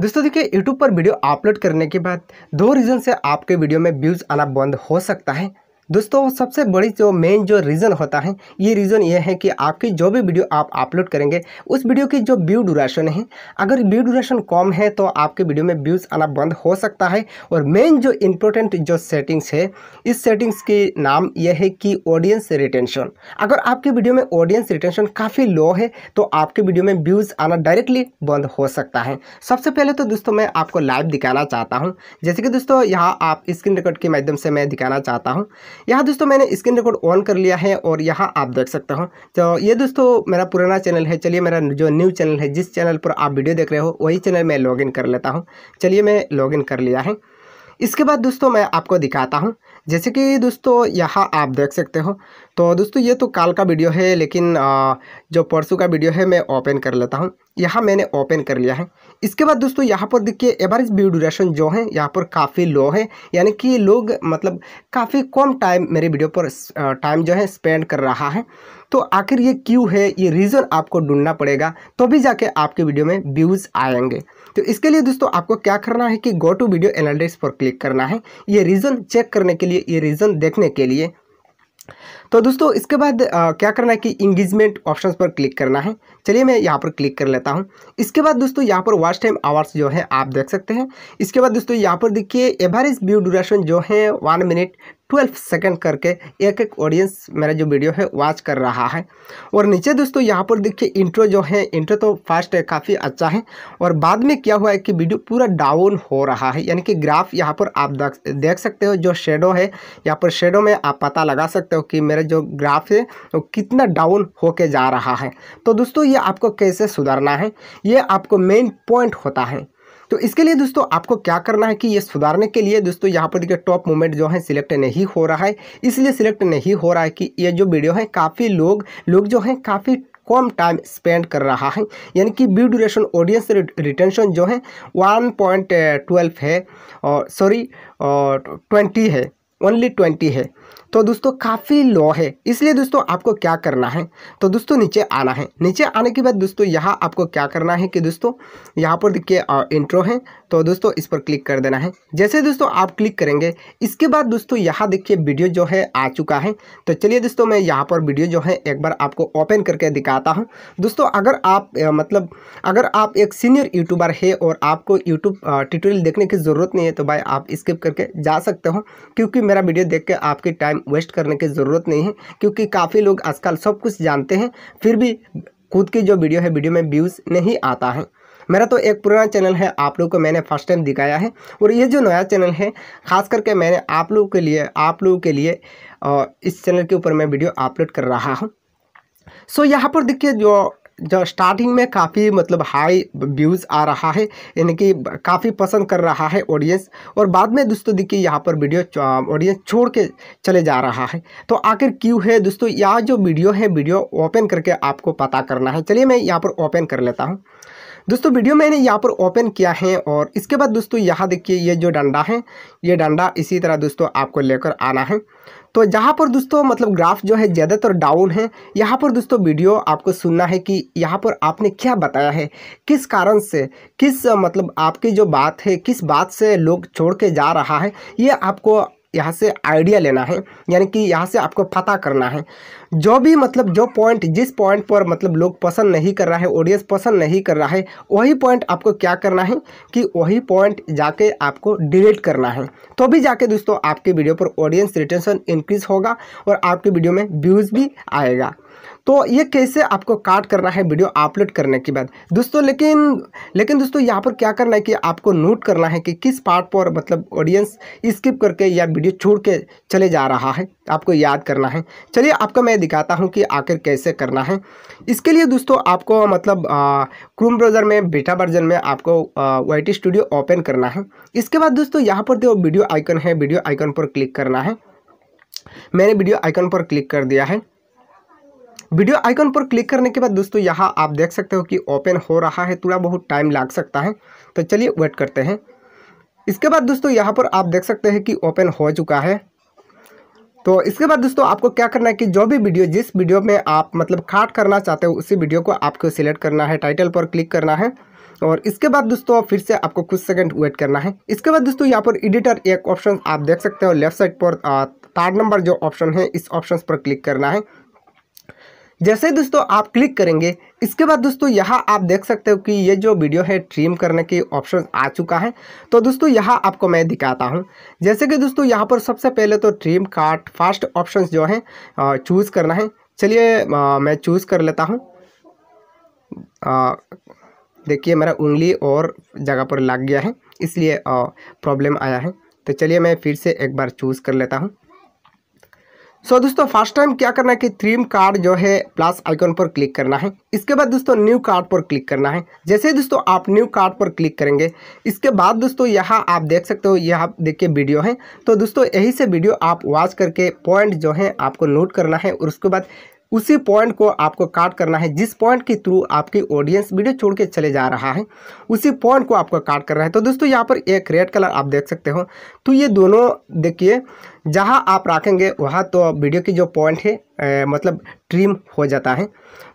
दोस्तों देखिए यूट्यूब पर वीडियो अपलोड करने के बाद दो रीज़न से आपके वीडियो में व्यूज़ आना बंद हो सकता है दोस्तों सबसे बड़ी जो मेन जो रीज़न होता है ये रीज़न ये है कि आपकी जो भी वीडियो आप अपलोड करेंगे उस वीडियो की जो व्यू ड्यूरेशन है अगर व्यू ड्यूरेशन कम है तो आपके वीडियो में व्यूज़ आना बंद हो सकता है और मेन जो इम्पोर्टेंट जो सेटिंग्स है इस सेटिंग्स के नाम यह है कि ऑडियंस रिटेंशन अगर आपके वीडियो में ऑडियंस रिटेंशन काफ़ी लो है तो आपके वीडियो में व्यूज़ आना डायरेक्टली बंद हो सकता है सबसे पहले तो दोस्तों मैं आपको लाइव दिखाना चाहता हूँ जैसे कि दोस्तों यहाँ आप स्क्रीन रिकॉर्ड के माध्यम से मैं दिखाना चाहता हूँ यहाँ दोस्तों मैंने स्क्रीन रिकॉर्ड ऑन कर लिया है और यहाँ आप देख सकते हो तो ये दोस्तों मेरा पुराना चैनल है चलिए मेरा जो न्यू चैनल है जिस चैनल पर आप वीडियो देख रहे हो वही चैनल मैं लॉग कर लेता हूँ चलिए मैं लॉगिन कर लिया है इसके बाद दोस्तों मैं आपको दिखाता हूँ जैसे कि दोस्तों यहाँ आप देख सकते हो तो दोस्तों ये तो काल का वीडियो है लेकिन जो परसों का वीडियो है मैं ओपन कर लेता हूँ यहाँ मैंने ओपन कर लिया है इसके बाद दोस्तों यहाँ पर देखिए एवरेज व्यू ड्यूरेशन जो है यहाँ पर काफ़ी लो है यानी कि लोग मतलब काफ़ी कम टाइम मेरे वीडियो पर टाइम जो है स्पेंड कर रहा है तो आखिर ये क्यों है ये रीज़न आपको ढूंढना पड़ेगा तो भी जाके आपके वीडियो में व्यूज़ आएंगे तो इसके लिए दोस्तों आपको क्या करना है कि गो टू वीडियो एनालिटिक्स पर क्लिक करना है ये रीज़न चेक करने के लिए ये रीज़न देखने के लिए तो दोस्तों इसके बाद आ, क्या करना है कि इंगेजमेंट ऑप्शन पर क्लिक करना है चलिए मैं यहाँ पर क्लिक कर लेता हूँ इसके बाद दोस्तों यहाँ पर वॉच टाइम आवर्स जो है आप देख सकते हैं इसके बाद दोस्तों यहाँ पर देखिए एवरेज व्यू ड्यूरेशन जो है वन मिनट ट्वेल्व सेकेंड करके एक एक ऑडियंस मेरा जो वीडियो है वॉच कर रहा है और नीचे दोस्तों यहाँ पर देखिए इंट्रो जो है इंट्रो तो फास्ट है काफ़ी अच्छा है और बाद में क्या हुआ है कि वीडियो पूरा डाउन हो रहा है यानी कि ग्राफ यहाँ पर आप देख सकते हो जो शेडो है यहाँ पर शेडो में आप पता लगा सकते हो कि मेरा जो ग्राफ है वो तो कितना डाउन होके जा रहा है तो दोस्तों ये आपको कैसे सुधारना है ये आपको मेन पॉइंट होता है तो इसके लिए दोस्तों आपको क्या करना है कि ये सुधारने के लिए दोस्तों यहाँ पर देखिए टॉप मोमेंट जो है सिलेक्ट नहीं हो रहा है इसलिए सिलेक्ट नहीं हो रहा है कि ये जो वीडियो है काफ़ी लोग लोग जो हैं काफ़ी कम टाइम स्पेंड कर रहा है यानी कि व्यू ड्यूरेशन ऑडियंस रिटेंशन जो है वन पॉइंट ट्वेल्व है और सॉरी ट्वेंटी है ओनली ट्वेंटी है तो दोस्तों काफ़ी लो है इसलिए दोस्तों आपको क्या करना है तो दोस्तों नीचे आना है नीचे आने के बाद दोस्तों यहाँ आपको क्या करना है कि दोस्तों यहाँ पर देखिए इंट्रो है तो दोस्तों इस पर क्लिक कर देना है जैसे दोस्तों आप क्लिक करेंगे इसके बाद दोस्तों यहाँ देखिए वीडियो जो है आ चुका है तो चलिए दोस्तों मैं यहाँ पर वीडियो जो है एक बार आपको ओपन करके दिखाता हूँ दोस्तों अगर आप मतलब अगर आप एक सीनियर यूट्यूबर है और आपको यूट्यूब ट्यूटोरियल देखने की ज़रूरत नहीं है तो भाई आप स्किप करके जा सकते हो क्योंकि मेरा वीडियो देख के आपकी टाइम वेस्ट करने की ज़रूरत नहीं है क्योंकि काफ़ी लोग आजकल सब कुछ जानते हैं फिर भी खुद की जो वीडियो है वीडियो में व्यूज़ नहीं आता है मेरा तो एक पुराना चैनल है आप लोग को मैंने फर्स्ट टाइम दिखाया है और ये जो नया चैनल है खास करके मैंने आप लोगों के लिए आप लोगों के लिए इस चैनल के ऊपर मैं वीडियो अपलोड कर रहा हूँ सो so, यहाँ पर देखिए जो जो स्टार्टिंग में काफ़ी मतलब हाई व्यूज़ आ रहा है यानी कि काफ़ी पसंद कर रहा है ऑडियंस और बाद में दोस्तों देखिए यहाँ पर वीडियो ऑडियंस छोड़ के चले जा रहा है तो आखिर क्यों है दोस्तों यह जो वीडियो है वीडियो ओपन करके आपको पता करना है चलिए मैं यहाँ पर ओपन कर लेता हूँ दोस्तों वीडियो मैंने यहाँ पर ओपन किया है और इसके बाद दोस्तों यहाँ देखिए ये जो डंडा है ये डंडा इसी तरह दोस्तों आपको लेकर आना है तो जहाँ पर दोस्तों मतलब ग्राफ जो है ज़्यादातर डाउन है यहाँ पर दोस्तों वीडियो आपको सुनना है कि यहाँ पर आपने क्या बताया है किस कारण से किस मतलब आपकी जो बात है किस बात से लोग छोड़ के जा रहा है ये आपको यहाँ से आइडिया लेना है यानी कि यहाँ से आपको पता करना है जो भी मतलब जो पॉइंट जिस पॉइंट पर मतलब लोग पसंद नहीं कर रहा है ऑडियंस पसंद नहीं कर रहा है वही पॉइंट आपको क्या करना है कि वही पॉइंट जाके आपको डिलीट करना है तो भी जाके दोस्तों आपके वीडियो पर ऑडियंस रिटेंशन इंक्रीज़ होगा और आपके वीडियो में व्यूज़ भी आएगा तो ये कैसे आपको काट करना है वीडियो अपलोड करने के बाद दोस्तों लेकिन लेकिन दोस्तों यहाँ पर क्या करना है कि आपको नोट करना है कि किस पार्ट पर मतलब ऑडियंस स्किप करके या वीडियो छोड़ के चले जा रहा है आपको याद करना है चलिए आपको मैं दिखाता हूँ कि आखिर कैसे करना है इसके लिए दोस्तों आपको मतलब क्रूम ब्राउज़र में बेटा वर्जन में आपको वाई स्टूडियो ओपन करना है इसके बाद दोस्तों यहाँ पर जो वीडियो आइकन है वीडियो आइकन पर क्लिक करना है मैंने वीडियो आइकन पर क्लिक कर दिया है वीडियो आइकन पर क्लिक करने के बाद दोस्तों यहाँ आप देख सकते हो कि ओपन हो रहा है थोड़ा बहुत टाइम लग सकता है तो चलिए वेट करते हैं इसके बाद दोस्तों यहाँ पर आप देख सकते हैं कि ओपन हो चुका है तो इसके बाद दोस्तों आपको क्या करना है कि जो भी वीडियो जिस वीडियो में आप मतलब खाट करना चाहते हो उसी वीडियो को आपको सिलेक्ट करना है टाइटल पर क्लिक करना है और इसके बाद दोस्तों फिर से आपको कुछ सेकंड वेट करना है इसके बाद दोस्तों यहाँ पर एडिटर एक ऑप्शन आप देख सकते हो लेफ्ट साइड पर थर्ड नंबर जो ऑप्शन है इस ऑप्शन पर क्लिक करना है जैसे दोस्तों आप क्लिक करेंगे इसके बाद दोस्तों यहाँ आप देख सकते हो कि ये जो वीडियो है ट्रिम करने के ऑप्शन आ चुका है तो दोस्तों यहाँ आपको मैं दिखाता हूँ जैसे कि दोस्तों यहाँ पर सबसे पहले तो ट्रिम काट फास्ट ऑप्शन जो हैं चूज़ करना है चलिए मैं चूज़ कर लेता हूँ देखिए मेरा उंगली और जगह पर लग गया है इसलिए प्रॉब्लम आया है तो चलिए मैं फिर से एक बार चूज़ कर लेता हूँ सो so, दोस्तों फर्स्ट टाइम क्या करना है कि थ्रीम कार्ड जो है प्लस आइकॉन पर क्लिक करना है इसके बाद दोस्तों न्यू कार्ड पर क्लिक करना है जैसे ही दोस्तों आप न्यू कार्ड पर क्लिक करेंगे इसके बाद दोस्तों यहाँ आप देख सकते हो यह देख देखिए वीडियो है तो दोस्तों यही से वीडियो आप वॉच करके पॉइंट जो है आपको नोट करना है और उसके बाद उसी पॉइंट को आपको काट करना है जिस पॉइंट के थ्रू आपकी ऑडियंस वीडियो छोड़ के चले जा रहा है उसी पॉइंट को आपको काट करना है तो दोस्तों यहाँ पर एक रेड कलर आप देख सकते हो तो ये दोनों देखिए जहाँ आप रखेंगे वहाँ तो वीडियो की जो पॉइंट है मतलब ट्रिम हो जाता है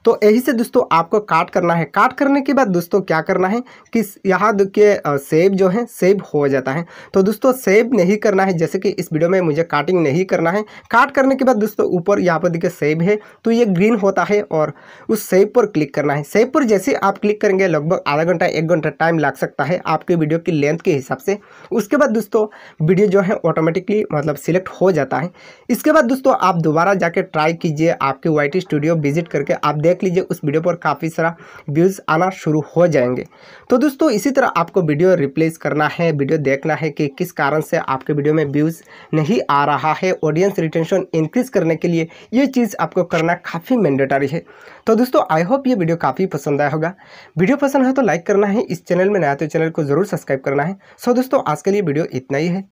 तो यही से दोस्तों आपको काट करना है काट करने के बाद दोस्तों क्या करना है कि यहाँ के सेब जो है सेब हो जाता है तो दोस्तों सेब नहीं करना है जैसे कि इस वीडियो में मुझे काटिंग नहीं करना है काट करने के बाद दोस्तों ऊपर यहाँ पर देखिए सेब है तो ये ग्रीन होता है और उस सेब पर क्लिक करना है सेब पर जैसे आप क्लिक करेंगे लगभग आधा घंटा एक घंटा टाइम लग सकता है आपके वीडियो की लेंथ के हिसाब से उसके बाद दोस्तों वीडियो जो है ऑटोमेटिकली मतलब सिलेक्ट हो जाता है इसके बाद दोस्तों आप दोबारा जाके ट्राई कीजिए आपके वाई स्टूडियो विजिट करके आप देख लीजिए उस वीडियो पर काफ़ी सारा व्यूज़ आना शुरू हो जाएंगे तो दोस्तों इसी तरह आपको वीडियो रिप्लेस करना है वीडियो देखना है कि किस कारण से आपके वीडियो में व्यूज़ नहीं आ रहा है ऑडियंस रिटेंशन इंक्रीज़ करने के लिए ये चीज़ आपको करना काफ़ी मैंडेटरी है तो दोस्तों आई होप ये वीडियो काफ़ी पसंद आया होगा वीडियो पसंद है तो लाइक करना है इस चैनल में नया तो चैनल को ज़रूर सब्सक्राइब करना है सो दोस्तों आज के लिए वीडियो इतना ही है